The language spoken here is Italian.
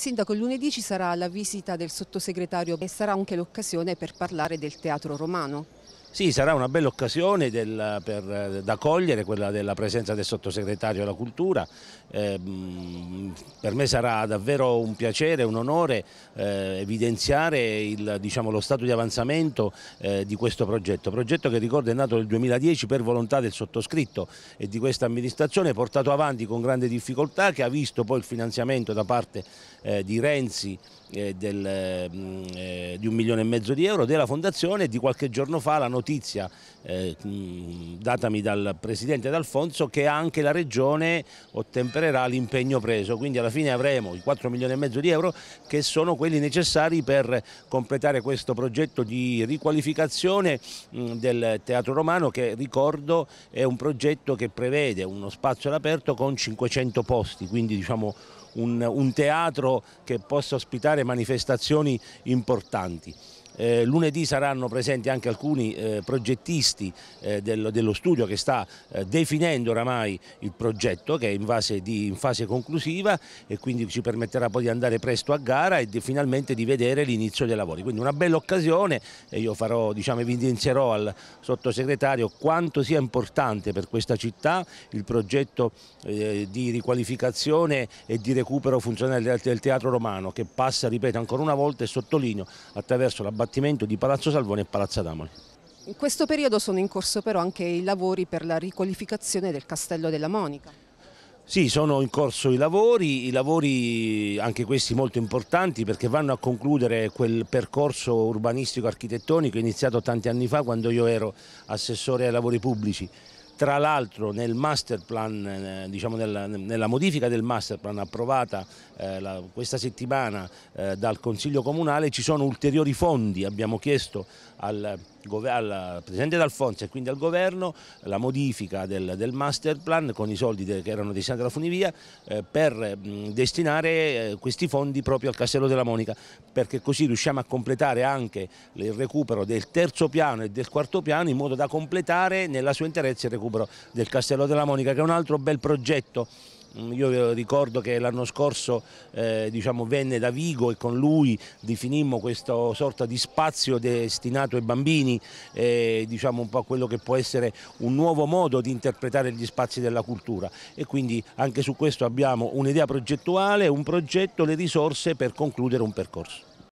Sindaco, lunedì ci sarà la visita del sottosegretario e sarà anche l'occasione per parlare del teatro romano. Sì, sarà una bella occasione del, per, eh, da cogliere quella della presenza del sottosegretario alla cultura. Eh, per me sarà davvero un piacere, un onore eh, evidenziare il, diciamo, lo stato di avanzamento eh, di questo progetto. Progetto che ricordo è nato nel 2010 per volontà del sottoscritto e di questa amministrazione, portato avanti con grande difficoltà, che ha visto poi il finanziamento da parte eh, di Renzi eh, del, mm, eh, di un milione e mezzo di euro della fondazione e di qualche giorno fa la notizia eh, mm, datami dal presidente D'Alfonso che anche la regione ottempererà l'impegno preso, quindi alla fine avremo i 4 milioni e mezzo di euro che sono quelli necessari per completare questo progetto di riqualificazione mh, mm, del Teatro Romano che ricordo è un progetto che prevede uno spazio all'aperto con 500 posti, quindi diciamo un, un teatro che possa ospitare fare manifestazioni importanti. Eh, lunedì saranno presenti anche alcuni eh, progettisti eh, dello, dello, studio che sta eh, definendo oramai il progetto che è in fase, di, in fase, conclusiva e quindi ci permetterà poi di andare presto a gara e di, finalmente di vedere l'inizio dei lavori. Quindi una bella occasione e io farò, diciamo, evidenzierò al sottosegretario quanto sia importante per questa città il progetto eh, di riqualificazione e di recupero funzionale del, del teatro romano che passa, ripeto ancora una volta e sottolineo, attraverso la battaglia abbattimento di Palazzo Salvone e Palazzo Adamoli. In questo periodo sono in corso però anche i lavori per la riqualificazione del Castello della Monica. Sì, sono in corso i lavori, i lavori anche questi molto importanti perché vanno a concludere quel percorso urbanistico-architettonico iniziato tanti anni fa quando io ero assessore ai lavori pubblici. Tra l'altro nel master plan, eh, diciamo nella, nella, modifica del master plan approvata eh, la, questa settimana eh, dal Consiglio Comunale ci sono ulteriori fondi, abbiamo chiesto al al Presidente D'Alfonso e quindi al Governo la modifica del, del master plan con i soldi de, che erano destinati alla funivia eh, per mh, destinare eh, questi fondi proprio al Castello della Monica perché così riusciamo a completare anche il recupero del terzo piano e del quarto piano in modo da completare nella sua interezza il recupero del Castello della Monica che è un altro bel progetto Mm, io ricordo che l'anno scorso eh, diciamo, venne da Vigo e con lui definimmo questo sorta di spazio destinato ai bambini, eh, diciamo un po' quello che può essere un nuovo modo di interpretare gli spazi della cultura e quindi anche su questo abbiamo un'idea progettuale, un progetto, le risorse per concludere un percorso.